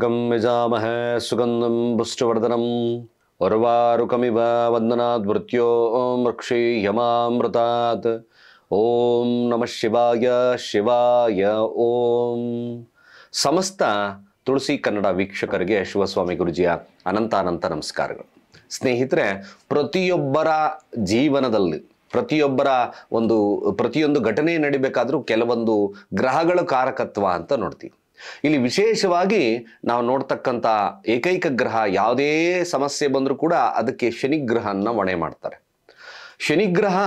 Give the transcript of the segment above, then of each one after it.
त्र्यंबकं ಸುಗಂಧಂ सुगन्धं ಉರ್ವಾರುಕಮಿವ ವಂದನಾತ್ ಮೃತ್ಯೋ वृक्षीयमामृतात् ಓಂ ನಮ ಶಿವಾಯ ಶಿವಾಯ ಓಂ ಸಮಸ್ತ ತುಳಸಿ ಕನ್ನಡ ವೀಕ್ಷಕರಿಗೆ ಶಿವಸ್ವಾಮಿ ಗುರುಜಿಯ ಅನಂತಾನಂತ ನಮಸ್ಕಾರಗಳು ಸ್ನೇಹಿತರೆ ಪ್ರತಿಯೊಬ್ಬರ ಜೀವನದಲ್ಲಿ ಪ್ರತಿಯೊಬ್ಬರ ಒಂದು ಪ್ರತಿಯೊಂದು ಘಟನೆ ನಡಿಬೇಕಾದ್ರೂ ಕೆಲವೊಂದು ಗ್ರಹಗಳ ಕಾರಕತ್ವ ಅಂತ ನೋಡ್ತೀವಿ ಇಲ್ಲಿ ವಿಶೇಷವಾಗಿ ನಾವು ನೋಡ್ತಕ್ಕಂಥ ಏಕೈಕ ಗ್ರಹ ಯಾವುದೇ ಸಮಸ್ಯೆ ಬಂದರೂ ಕೂಡ ಅದಕ್ಕೆ ಶನಿಗ್ರಹನ ಒಣೆ ಮಾಡ್ತಾರೆ ಶನಿಗ್ರಹ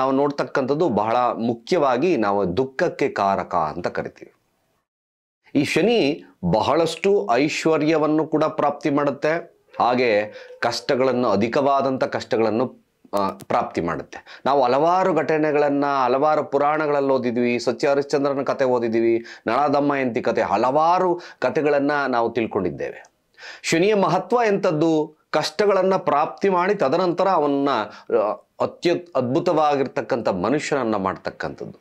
ನಾವು ನೋಡ್ತಕ್ಕಂಥದ್ದು ಬಹಳ ಮುಖ್ಯವಾಗಿ ನಾವು ದುಃಖಕ್ಕೆ ಕಾರಕ ಅಂತ ಕರಿತೀವಿ ಈ ಶನಿ ಬಹಳಷ್ಟು ಐಶ್ವರ್ಯವನ್ನು ಕೂಡ ಪ್ರಾಪ್ತಿ ಮಾಡುತ್ತೆ ಹಾಗೆ ಕಷ್ಟಗಳನ್ನು ಅಧಿಕವಾದಂಥ ಕಷ್ಟಗಳನ್ನು ಪ್ರಾಪ್ತಿ ಮಾಡುತ್ತೆ ನಾವು ಹಲವಾರು ಘಟನೆಗಳನ್ನು ಹಲವಾರು ಪುರಾಣಗಳಲ್ಲಿ ಓದಿದ್ವಿ ಸ್ವಚ್ಛ ಹರಿಶ್ಚಂದ್ರನ ಕತೆ ಓದಿದ್ದೀವಿ ಎಂತಿ ಕತೆ ಹಲವಾರು ಕತೆಗಳನ್ನು ನಾವು ತಿಳ್ಕೊಂಡಿದ್ದೇವೆ ಶನಿಯ ಮಹತ್ವ ಎಂಥದ್ದು ಕಷ್ಟಗಳನ್ನು ಪ್ರಾಪ್ತಿ ಮಾಡಿ ತದನಂತರ ಅವನ್ನ ಅತ್ಯ ಅದ್ಭುತವಾಗಿರ್ತಕ್ಕಂಥ ಮನುಷ್ಯನನ್ನು ಮಾಡ್ತಕ್ಕಂಥದ್ದು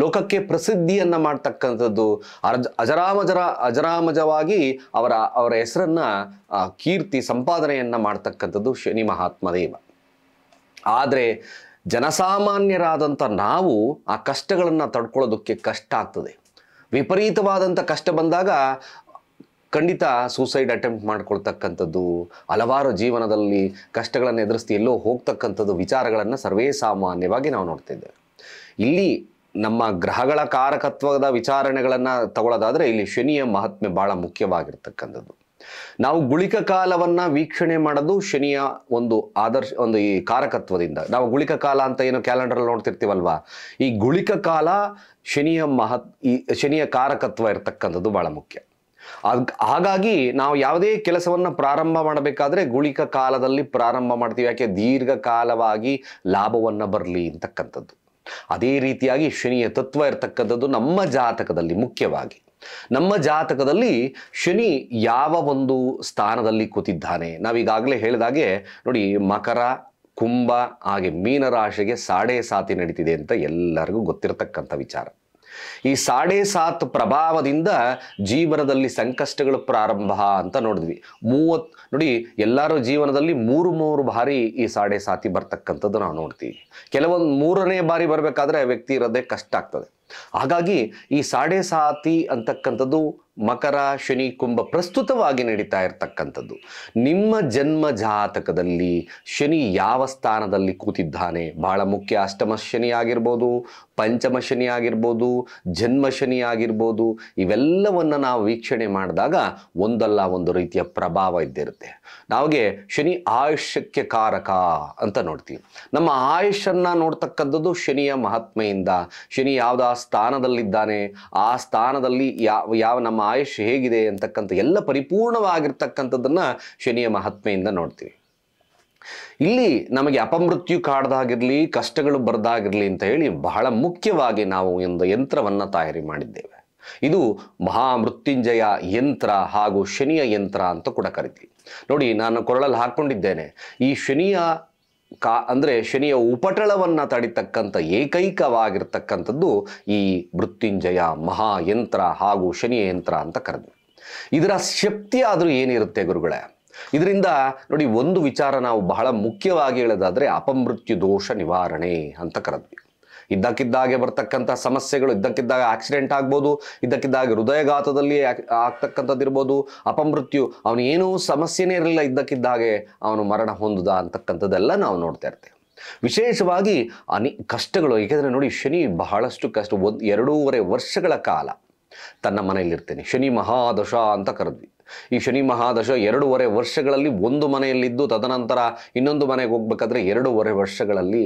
ಲೋಕಕ್ಕೆ ಪ್ರಸಿದ್ಧಿಯನ್ನು ಮಾಡ್ತಕ್ಕಂಥದ್ದು ಅರ್ಜ ಅಜರಾಮಜರ ಅಜರಾಮಜವಾಗಿ ಅವರ ಅವರ ಹೆಸರನ್ನು ಕೀರ್ತಿ ಸಂಪಾದನೆಯನ್ನು ಮಾಡ್ತಕ್ಕಂಥದ್ದು ಶನಿ ಮಹಾತ್ಮ ದೇವ ಆದರೆ ಜನಸಾಮಾನ್ಯರಾದಂಥ ನಾವು ಆ ಕಷ್ಟಗಳನ್ನು ತಡ್ಕೊಳ್ಳೋದಕ್ಕೆ ಕಷ್ಟ ಆಗ್ತದೆ ವಿಪರೀತವಾದಂಥ ಕಷ್ಟ ಬಂದಾಗ ಖಂಡಿತ ಸೂಸೈಡ್ ಅಟೆಂಪ್ಟ್ ಮಾಡ್ಕೊಳ್ತಕ್ಕಂಥದ್ದು ಹಲವಾರು ಜೀವನದಲ್ಲಿ ಕಷ್ಟಗಳನ್ನು ಎದುರಿಸ್ತಿ ಎಲ್ಲೋ ಹೋಗ್ತಕ್ಕಂಥದ್ದು ವಿಚಾರಗಳನ್ನು ಸರ್ವೇ ಸಾಮಾನ್ಯವಾಗಿ ನಾವು ನೋಡ್ತಿದ್ದೇವೆ ಇಲ್ಲಿ ನಮ್ಮ ಗ್ರಹಗಳ ಕಾರಕತ್ವದ ವಿಚಾರಣೆಗಳನ್ನು ತಗೊಳ್ಳೋದಾದರೆ ಇಲ್ಲಿ ಶನಿಯ ಮಹಾತ್ಮೆ ಭಾಳ ಮುಖ್ಯವಾಗಿರ್ತಕ್ಕಂಥದ್ದು ನಾವು ಗುಳಿಕ ಕಾಲವನ್ನ ವೀಕ್ಷಣೆ ಮಾಡೋದು ಶನಿಯ ಒಂದು ಆದರ್ಶ ಒಂದು ಈ ಕಾರಕತ್ವದಿಂದ ನಾವು ಗುಳಿಕ ಕಾಲ ಅಂತ ಏನು ಕ್ಯಾಲೆಂಡರ್ ನೋಡ್ತಿರ್ತೀವಲ್ವಾ ಈ ಗುಳಿಕ ಕಾಲ ಶನಿಯ ಮಹತ್ ಈ ಶನಿಯ ಕಾರಕತ್ವ ಇರತಕ್ಕಂಥದ್ದು ಬಹಳ ಮುಖ್ಯ ಹಾಗಾಗಿ ನಾವು ಯಾವುದೇ ಕೆಲಸವನ್ನು ಪ್ರಾರಂಭ ಮಾಡಬೇಕಾದ್ರೆ ಗುಳಿಕ ಕಾಲದಲ್ಲಿ ಪ್ರಾರಂಭ ಮಾಡ್ತೀವಿ ಯಾಕೆ ದೀರ್ಘಕಾಲವಾಗಿ ಲಾಭವನ್ನು ಬರಲಿ ಅಂತಕ್ಕಂಥದ್ದು ಅದೇ ರೀತಿಯಾಗಿ ಶನಿಯ ತತ್ವ ಇರತಕ್ಕಂಥದ್ದು ನಮ್ಮ ಜಾತಕದಲ್ಲಿ ಮುಖ್ಯವಾಗಿ ನಮ್ಮ ಜಾತಕದಲ್ಲಿ ಶನಿ ಯಾವ ಒಂದು ಸ್ಥಾನದಲ್ಲಿ ಕೂತಿದ್ದಾನೆ ನಾವೀಗಾಗಲೇ ಹೇಳಿದಾಗೆ ನೋಡಿ ಮಕರ ಕುಂಭ ಹಾಗೆ ಮೀನರಾಶಿಗೆ ಸಾಡೆ ಸಾತಿ ನಡೀತಿದೆ ಅಂತ ಎಲ್ಲರಿಗೂ ಗೊತ್ತಿರತಕ್ಕಂಥ ವಿಚಾರ ಈ ಸಾಡೆ ಸಾತ್ ಪ್ರಭಾವದಿಂದ ಜೀವನದಲ್ಲಿ ಸಂಕಷ್ಟಗಳು ಪ್ರಾರಂಭ ಅಂತ ನೋಡಿದ್ವಿ ಮೂವತ್ ನೋಡಿ ಎಲ್ಲರ ಜೀವನದಲ್ಲಿ ಮೂರು ಮೂರು ಬಾರಿ ಈ ಸಾಡೆ ಸಾತಿ ಬರ್ತಕ್ಕಂಥದ್ದು ನಾವು ನೋಡ್ತೀವಿ ಕೆಲವೊಂದು ಮೂರನೇ ಬಾರಿ ಬರಬೇಕಾದ್ರೆ ವ್ಯಕ್ತಿ ಇರೋದೇ ಕಷ್ಟ ಆಗ್ತದೆ ಹಾಗಾಗಿ ಈ ಸಾಡೆ ಸಾತಿ ಅಂತಕ್ಕಂಥದ್ದು ಮಕರ ಶನಿ ಕುಂಭ ಪ್ರಸ್ತುತವಾಗಿ ನಡೀತಾ ಇರತಕ್ಕಂಥದ್ದು ನಿಮ್ಮ ಜನ್ಮ ಜಾತಕದಲ್ಲಿ ಶನಿ ಯಾವ ಸ್ಥಾನದಲ್ಲಿ ಕೂತಿದ್ದಾನೆ ಬಹಳ ಮುಖ್ಯ ಅಷ್ಟಮ ಶನಿ ಆಗಿರ್ಬೋದು ಪಂಚಮ ಶನಿ ಆಗಿರ್ಬೋದು ಜನ್ಮ ಶನಿ ಆಗಿರ್ಬೋದು ಇವೆಲ್ಲವನ್ನು ನಾವು ವೀಕ್ಷಣೆ ಮಾಡಿದಾಗ ಒಂದಲ್ಲ ಒಂದು ರೀತಿಯ ಪ್ರಭಾವ ಇದ್ದಿರುತ್ತೆ ನಾವಿಗೆ ಶನಿ ಆಯುಷ್ಯಕ್ಕೆ ಕಾರಕ ಅಂತ ನೋಡ್ತೀವಿ ನಮ್ಮ ಆಯುಷನ್ನು ನೋಡ್ತಕ್ಕಂಥದ್ದು ಶನಿಯ ಮಹಾತ್ಮೆಯಿಂದ ಶನಿ ಆ ಸ್ಥಾನದಲ್ಲಿದ್ದಾನೆ ಆ ಸ್ಥಾನದಲ್ಲಿ ಯಾವ ಯಾವ ನಮ್ಮ ಆಯುಷ್ ಹೇಗಿದೆ ಅಂತಕ್ಕಂಥ ಎಲ್ಲ ಪರಿಪೂರ್ಣವಾಗಿರ್ತಕ್ಕಂಥದ್ದನ್ನು ಶನಿಯ ಮಹಾತ್ಮೆಯಿಂದ ನೋಡ್ತೀವಿ ಇಲ್ಲಿ ನಮಗೆ ಅಪಮೃತ್ಯು ಕಾಡ್ದಾಗಿರಲಿ ಕಷ್ಟಗಳು ಬರ್ದಾಗಿರಲಿ ಅಂತ ಹೇಳಿ ಬಹಳ ಮುಖ್ಯವಾಗಿ ನಾವು ಒಂದು ಯಂತ್ರವನ್ನು ತಯಾರಿ ಮಾಡಿದ್ದೇವೆ ಇದು ಮಹಾಮೃತ್ಯುಂಜಯ ಯಂತ್ರ ಹಾಗೂ ಶನಿಯ ಯಂತ್ರ ಅಂತ ಕೂಡ ಕರಿತೀವಿ ನೋಡಿ ನಾನು ಕೊರಳಲ್ಲಿ ಹಾಕ್ಕೊಂಡಿದ್ದೇನೆ ಈ ಶನಿಯ ಕಾ ಅಂದರೆ ಶನಿಯ ಉಪಟಳವನ್ನು ತಡಿತಕ್ಕಂಥ ಏಕೈಕವಾಗಿರ್ತಕ್ಕಂಥದ್ದು ಈ ಮೃತ್ಯುಂಜಯ ಮಹಾಯಂತ್ರ ಹಾಗೂ ಶನಿಯ ಯಂತ್ರ ಅಂತ ಕರೆದ್ವಿ ಇದರ ಶಕ್ತಿ ಆದರೂ ಏನಿರುತ್ತೆ ಗುರುಗಳೇ ಇದರಿಂದ ನೋಡಿ ಒಂದು ವಿಚಾರ ನಾವು ಬಹಳ ಮುಖ್ಯವಾಗಿ ಹೇಳೋದಾದರೆ ಅಪಮೃತ್ಯು ದೋಷ ನಿವಾರಣೆ ಅಂತ ಕರೆದ್ವಿ ಇದ್ದಕ್ಕಿದ್ದಾಗೆ ಬರ್ತಕ್ಕಂಥ ಸಮಸ್ಯೆಗಳು ಇದ್ದಕ್ಕಿದ್ದಾಗ ಆಕ್ಸಿಡೆಂಟ್ ಆಗ್ಬೋದು ಇದ್ದಕ್ಕಿದ್ದಾಗೆ ಹೃದಯಘಾತದಲ್ಲಿ ಆಗ್ತಕ್ಕಂಥದ್ದಿರ್ಬೋದು ಅಪಮೃತ್ಯು ಅವನು ಏನೂ ಸಮಸ್ಯೆನೇ ಇರಲಿಲ್ಲ ಇದ್ದಕ್ಕಿದ್ದಾಗೆ ಅವನು ಮರಣ ಹೊಂದದ ಅಂತಕ್ಕಂಥದ್ದೆಲ್ಲ ನಾವು ನೋಡ್ತಾ ಇರ್ತೇವೆ ವಿಶೇಷವಾಗಿ ಅನಿ ಕಷ್ಟಗಳು ಏಕೆಂದರೆ ನೋಡಿ ಶನಿ ಬಹಳಷ್ಟು ಕಷ್ಟ ಒಂದು ಎರಡೂವರೆ ವರ್ಷಗಳ ಕಾಲ ತನ್ನ ಮನೆಯಲ್ಲಿರ್ತೇನೆ ಶನಿ ಮಹಾದಶ ಅಂತ ಕರೆದ್ವಿ ಈ ಶನಿ ಮಹಾದಶ ಎರಡೂವರೆ ವರ್ಷಗಳಲ್ಲಿ ಒಂದು ಮನೆಯಲ್ಲಿದ್ದು ತದನಂತರ ಇನ್ನೊಂದು ಮನೆಗೆ ಹೋಗ್ಬೇಕಾದ್ರೆ ಎರಡೂವರೆ ವರ್ಷಗಳಲ್ಲಿ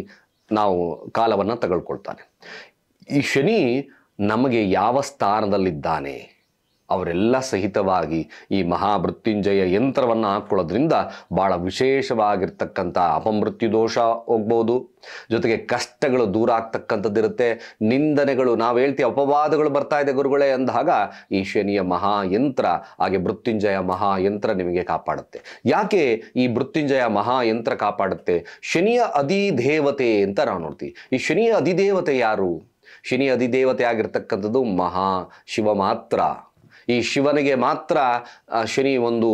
ನಾವು ಕಾಲವನ್ನು ತಗೊಳ್ಕೊಳ್ತಾನೆ ಈ ಶನಿ ನಮಗೆ ಯಾವ ಸ್ಥಾನದಲ್ಲಿದ್ದಾನೆ ಅವರೆಲ್ಲ ಸಹಿತವಾಗಿ ಈ ಮಹಾಮೃತ್ಯುಂಜಯ ಯಂತ್ರವನ್ನು ಹಾಕ್ಕೊಳ್ಳೋದ್ರಿಂದ ಭಾಳ ವಿಶೇಷವಾಗಿರ್ತಕ್ಕಂಥ ಅಪಮೃತ್ಯು ದೋಷ ಹೋಗ್ಬೋದು ಜೊತೆಗೆ ಕಷ್ಟಗಳು ದೂರ ಆಗ್ತಕ್ಕಂಥದ್ದಿರುತ್ತೆ ನಿಂದನೆಗಳು ನಾವು ಹೇಳ್ತೀವಿ ಅಪವಾದಗಳು ಬರ್ತಾ ಇದೆ ಗುರುಗಳೇ ಅಂದಾಗ ಈ ಶನಿಯ ಮಹಾಯಂತ್ರ ಹಾಗೆ ಮೃತ್ಯುಂಜಯ ಮಹಾಯಂತ್ರ ನಿಮಗೆ ಕಾಪಾಡುತ್ತೆ ಯಾಕೆ ಈ ಮೃತ್ಯುಂಜಯ ಮಹಾಯಂತ್ರ ಕಾಪಾಡುತ್ತೆ ಶನಿಯ ಅಧಿದೇವತೆ ಅಂತ ನಾವು ನೋಡ್ತೀವಿ ಈ ಶನಿಯ ಅಧಿದೇವತೆ ಯಾರು ಶನಿ ಅಧಿದೇವತೆ ಆಗಿರ್ತಕ್ಕಂಥದ್ದು ಮಹಾ ಶಿವ ಮಾತ್ರ ಈ ಶಿವನಿಗೆ ಮಾತ್ರ ಶನಿ ಒಂದು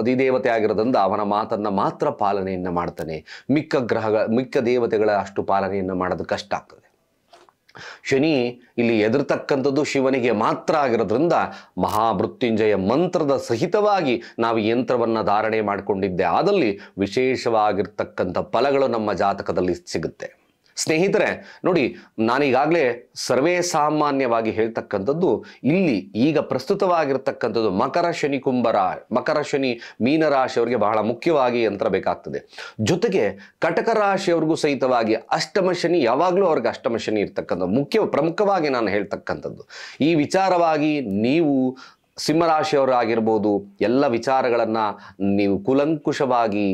ಅಧಿದೇವತೆ ಆಗಿರೋದ್ರಿಂದ ಅವನ ಮಾತನ್ನು ಮಾತ್ರ ಪಾಲನೆಯನ್ನು ಮಾಡ್ತಾನೆ ಮಿಕ್ಕ ಗ್ರಹಗಳ ಮಿಕ್ಕ ದೇವತೆಗಳ ಅಷ್ಟು ಪಾಲನೆಯನ್ನು ಮಾಡೋದು ಕಷ್ಟ ಆಗ್ತದೆ ಶನಿ ಇಲ್ಲಿ ಎದುರ್ತಕ್ಕಂಥದ್ದು ಶಿವನಿಗೆ ಮಾತ್ರ ಆಗಿರೋದ್ರಿಂದ ಮಹಾಮೃತ್ಯುಂಜಯ ಮಂತ್ರದ ಸಹಿತವಾಗಿ ನಾವು ಯಂತ್ರವನ್ನು ಧಾರಣೆ ಮಾಡಿಕೊಂಡಿದ್ದೆ ಆದಲ್ಲಿ ವಿಶೇಷವಾಗಿರ್ತಕ್ಕಂಥ ಫಲಗಳು ನಮ್ಮ ಜಾತಕದಲ್ಲಿ ಸಿಗುತ್ತೆ ಸ್ನೇಹಿತರೆ ನೋಡಿ ನಾನೀಗಾಗಲೇ ಸರ್ವೇ ಸಾಮಾನ್ಯವಾಗಿ ಹೇಳ್ತಕ್ಕಂಥದ್ದು ಇಲ್ಲಿ ಈಗ ಪ್ರಸ್ತುತವಾಗಿರ್ತಕ್ಕಂಥದ್ದು ಮಕರ ಶನಿ ಕುಂಭರ ಮಕರ ಶನಿ ಮೀನರಾಶಿಯವರಿಗೆ ಬಹಳ ಮುಖ್ಯವಾಗಿ ಯಂತ್ರ ಬೇಕಾಗ್ತದೆ ಜೊತೆಗೆ ಕಟಕ ರಾಶಿಯವ್ರಿಗೂ ಸಹಿತವಾಗಿ ಅಷ್ಟಮ ಶನಿ ಯಾವಾಗಲೂ ಅವ್ರಿಗೆ ಅಷ್ಟಮ ಶನಿ ಇರ್ತಕ್ಕಂಥದ್ದು ಮುಖ್ಯ ಪ್ರಮುಖವಾಗಿ ನಾನು ಹೇಳ್ತಕ್ಕಂಥದ್ದು ಈ ವಿಚಾರವಾಗಿ ನೀವು ಸಿಂಹರಾಶಿಯವರಾಗಿರ್ಬೋದು ಎಲ್ಲ ವಿಚಾರಗಳನ್ನು ನೀವು ಕುಲಂಕುಷವಾಗಿ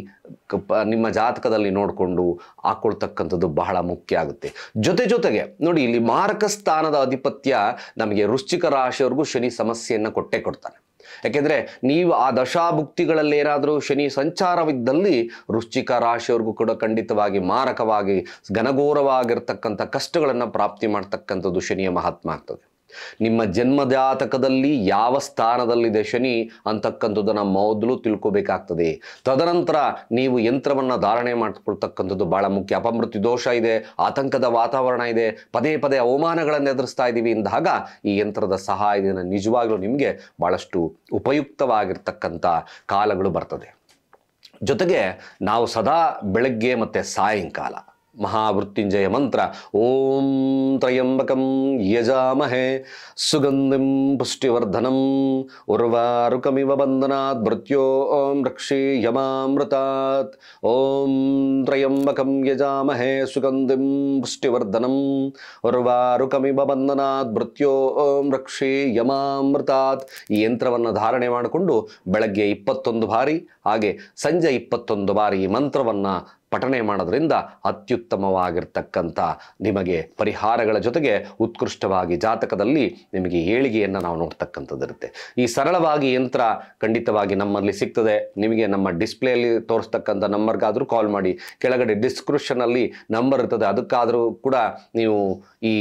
ನಿಮ್ಮ ಜಾತಕದಲ್ಲಿ ನೋಡಿಕೊಂಡು ಹಾಕ್ಕೊಳ್ತಕ್ಕಂಥದ್ದು ಬಹಳ ಮುಖ್ಯ ಆಗುತ್ತೆ ಜೊತೆ ಜೊತೆಗೆ ನೋಡಿ ಇಲ್ಲಿ ಮಾರಕ ಸ್ಥಾನದ ಅಧಿಪತ್ಯ ನಮಗೆ ವೃಶ್ಚಿಕ ರಾಶಿಯವ್ರಿಗೂ ಶನಿ ಸಮಸ್ಯೆಯನ್ನು ಕೊಟ್ಟೆ ಕೊಡ್ತಾನೆ ಯಾಕೆಂದರೆ ನೀವು ಆ ದಶಾಭುಕ್ತಿಗಳಲ್ಲಿ ಏನಾದರೂ ಶನಿ ಸಂಚಾರವಿದ್ದಲ್ಲಿ ವೃಶ್ಚಿಕ ರಾಶಿಯವ್ರಿಗೂ ಕೂಡ ಖಂಡಿತವಾಗಿ ಮಾರಕವಾಗಿ ಘನಘೋರವಾಗಿರ್ತಕ್ಕಂಥ ಕಷ್ಟಗಳನ್ನು ಪ್ರಾಪ್ತಿ ಮಾಡ್ತಕ್ಕಂಥದ್ದು ಶನಿಯ ಮಹಾತ್ಮ ಆಗ್ತದೆ ನಿಮ್ಮ ಜನ್ಮಜಾತಕದಲ್ಲಿ ಯಾವ ಸ್ಥಾನದಲ್ಲಿದೆ ಶನಿ ಅಂತಕ್ಕಂಥದ್ದನ್ನು ಮೊದಲು ತಿಳ್ಕೋಬೇಕಾಗ್ತದೆ ತದನಂತರ ನೀವು ಯಂತ್ರವನ್ನು ಧಾರಣೆ ಮಾಡಿಕೊಳ್ತಕ್ಕಂಥದ್ದು ಬಹಳ ಮುಖ್ಯ ಅಪಮೃತ್ಯು ದೋಷ ಇದೆ ಆತಂಕದ ವಾತಾವರಣ ಇದೆ ಪದೇ ಪದೇ ಅವಮಾನಗಳನ್ನು ಎದುರಿಸ್ತಾ ಇದ್ದೀವಿ ಎಂದಾಗ ಈ ಯಂತ್ರದ ಸಹಾಯದಿಂದ ನಿಜವಾಗ್ಲೂ ನಿಮಗೆ ಬಹಳಷ್ಟು ಉಪಯುಕ್ತವಾಗಿರ್ತಕ್ಕಂಥ ಕಾಲಗಳು ಬರ್ತದೆ ಜೊತೆಗೆ ನಾವು ಸದಾ ಬೆಳಗ್ಗೆ ಮತ್ತು ಸಾಯಂಕಾಲ ಮಹಾವೃತ್ಯುಂಜಯ ಮಂತ್ರ ಓಂ ತ್ರಯಂಬಕಂ ಯಜಾಮಹೇ ಸುಗಂಧಿಂ ಪುಷ್ಟಿವರ್ಧನಂ ಉರ್ವಾರುಕಮಿವ ಬಂಧನಾತ್ ಮೃತ್ಯೋ ಓಂ ರಕ್ಷಿ ಯಮಾಮೃತಾತ್ ಓಂ ತ್ರಯಂಬಕಂ ಯಜಾಮಹೇ ಸುಗಂಧಿಂ ಪುಷ್ಟಿವರ್ಧನ ಉರ್ವಾರುಕಮಿವ ಬಂಧನಾತ್ ಮೃತ್ಯೋ ಓಂ ರಕ್ಷಿ ಯಮಾಮೃತಾತ್ ಈ ಯಂತ್ರವನ್ನು ಧಾರಣೆ ಮಾಡಿಕೊಂಡು ಬೆಳಗ್ಗೆ ಇಪ್ಪತ್ತೊಂದು ಬಾರಿ ಹಾಗೆ ಸಂಜೆ ಇಪ್ಪತ್ತೊಂದು ಬಾರಿ ಈ ಮಂತ್ರವನ್ನು ಪಠನೆ ಮಾಡೋದ್ರಿಂದ ಅತ್ಯುತ್ತಮವಾಗಿರ್ತಕ್ಕಂಥ ನಿಮಗೆ ಪರಿಹಾರಗಳ ಜೊತೆಗೆ ಉತ್ಕೃಷ್ಟವಾಗಿ ಜಾತಕದಲ್ಲಿ ನಿಮಗೆ ಏಳಿಗೆಯನ್ನು ನಾವು ನೋಡ್ತಕ್ಕಂಥದ್ದಿರುತ್ತೆ ಈ ಸರಳವಾಗಿ ಯಂತ್ರ ಖಂಡಿತವಾಗಿ ನಮ್ಮಲ್ಲಿ ಸಿಗ್ತದೆ ನಿಮಗೆ ನಮ್ಮ ಡಿಸ್ಪ್ಲೇಲಿ ತೋರಿಸ್ತಕ್ಕಂಥ ನಂಬರ್ಗಾದರೂ ಕಾಲ್ ಮಾಡಿ ಕೆಳಗಡೆ ಡಿಸ್ಕ್ರಿಪ್ಷನಲ್ಲಿ ನಂಬರ್ ಇರ್ತದೆ ಅದಕ್ಕಾದರೂ ಕೂಡ ನೀವು ಈ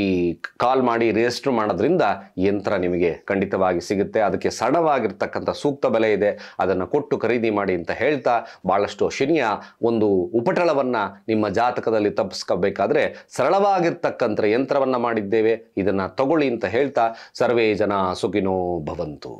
ಕಾಲ್ ಮಾಡಿ ರಿಜಿಸ್ಟರ್ ಮಾಡೋದ್ರಿಂದ ಯಂತ್ರ ನಿಮಗೆ ಖಂಡಿತವಾಗಿ ಸಿಗುತ್ತೆ ಅದಕ್ಕೆ ಸರಳವಾಗಿರ್ತಕ್ಕಂಥ ಸೂಕ್ತ ಬೆಲೆ ಇದೆ ಅದನ್ನು ಕೊಟ್ಟು ಖರೀದಿ ಮಾಡಿ ಅಂತ ಹೇಳ್ತಾ ಭಾಳಷ್ಟು ಶನಿಯ ಒಂದು ಉಪಟ ಸಂಕಳವನ್ನು ನಿಮ್ಮ ಜಾತಕದಲ್ಲಿ ತಪ್ಪಿಸ್ಕೋಬೇಕಾದ್ರೆ ಸರಳವಾಗಿರ್ತಕ್ಕಂಥ ಯಂತ್ರವನ್ನು ಮಾಡಿದ್ದೇವೆ ಇದನ್ನ ತಗೊಳ್ಳಿ ಅಂತ ಹೇಳ್ತಾ ಸರ್ವೇ ಜನ ಸುಖಿನೋ ಭವಂತು